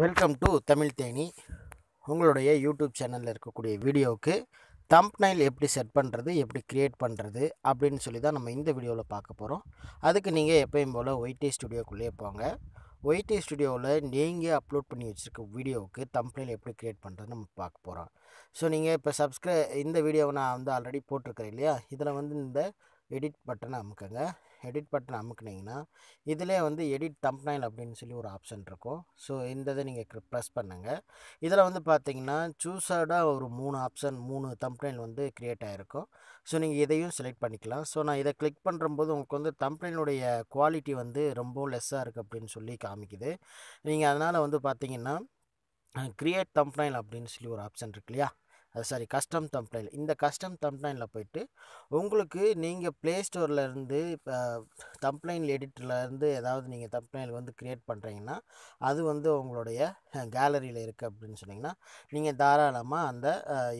welcome to Tamil Theni உங்களுடைய YouTube சேனலில் இருக்கக்கூடிய வீடியோவுக்கு தம்ப் நைல் எப்படி செட் பண்ணுறது எப்படி க்ரியேட் பண்ணுறது அப்படின்னு சொல்லி தான் நம்ம இந்த வீடியோவில் பார்க்க போகிறோம் அதுக்கு நீங்கள் எப்பயும் போல் ஒயிட்டி ஸ்டுடியோக்குள்ளேயே போங்க ஒயிட்டி ஸ்டுடியோவில் நீங்கள் அப்லோட் பண்ணி வச்சுருக்க வீடியோவுக்கு தம்ப்னைல் எப்படி க்ரியேட் பண்ணுறது நம்ம பார்க்க போகிறோம் ஸோ நீங்கள் இப்போ சப்ஸ்கிரை இந்த வீடியோவை நான் வந்து ஆல்ரெடி போட்டிருக்கிறேன் இல்லையா இதில் வந்து இந்த எடிட் பட்டனை அமுக்குங்க எடிட் பட்டன் அமுக்குனீங்கன்னா இதிலே வந்து எடிட் தம்ப்னைல் அப்படின்னு சொல்லி ஒரு ஆப்ஷன் இருக்கும் ஸோ இந்த இதை நீங்கள் ப்ரெஸ் பண்ணுங்கள் இதில் வந்து பார்த்தீங்கன்னா சூஸார்டாக ஒரு மூணு ஆப்ஷன் மூணு தம்ப்னைல் வந்து க்ரியேட் ஆகிருக்கும் ஸோ நீங்கள் இதையும் செலக்ட் பண்ணிக்கலாம் ஸோ நான் இதை கிளிக் பண்ணுறம்போது உங்களுக்கு வந்து தம்ப்னைலுடைய குவாலிட்டி வந்து ரொம்ப லெஸ்ஸாக இருக்குது அப்படின்னு சொல்லி காமிக்குது நீங்கள் அதனால் வந்து பார்த்தீங்கன்னா க்ரியேட் தம்ப்னைல் அப்படின்னு சொல்லி ஒரு ஆப்ஷன் இருக்கு இல்லையா சாரி கஸ்டம் தம்ப்னைல் இந்த கஸ்டம் தம்ப்னைனில் போயிட்டு உங்களுக்கு நீங்கள் ப்ளே ஸ்டோர்லேருந்து இப்போ தம்ப்னைன் எடிட்டர்லேருந்து ஏதாவது நீங்கள் தம்ப்னைல் வந்து க்ரியேட் பண்ணுறீங்கன்னா அது வந்து உங்களுடைய கேலரியில் இருக்குது அப்படின்னு சொன்னிங்கன்னா நீங்கள் தாராளமாக அந்த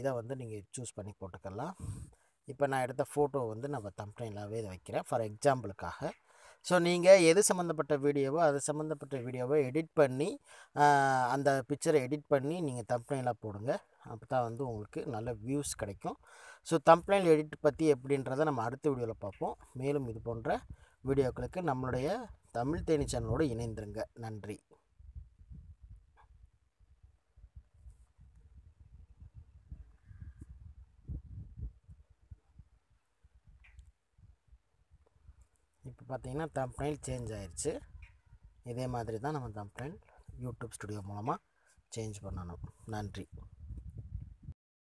இதை வந்து நீங்கள் சூஸ் பண்ணி போட்டுக்கலாம் இப்போ நான் எடுத்த ஃபோட்டோ வந்து நம்ம தம்ப்னைலாகவே இதை வைக்கிறேன் ஃபார் எக்ஸாம்பிளுக்காக ஸோ நீங்கள் எது சம்மந்தப்பட்ட வீடியோவோ அது சம்மந்தப்பட்ட வீடியோவோ எடிட் பண்ணி அந்த பிக்சரை எடிட் பண்ணி நீங்கள் தம்ப்ளைனில் போடுங்க அப்போ தான் வந்து உங்களுக்கு நல்ல வியூஸ் கிடைக்கும் ஸோ தம்ப்ளைன் எடிட் பற்றி எப்படின்றத நம்ம அடுத்த வீடியோவில் பார்ப்போம் மேலும் இது போன்ற வீடியோக்களுக்கு நம்மளுடைய தமிழ் தேனி சேனலோடு இணைந்துருங்க நன்றி இப்போ பார்த்தீங்கன்னா தம்ப்னைல் சேஞ்ச் ஆயிடுச்சு இதே மாதிரி தான் நம்ம தம்ப்னைல் யூடியூப் ஸ்டுடியோ மூலமாக சேஞ்ச் பண்ணணும் நன்றி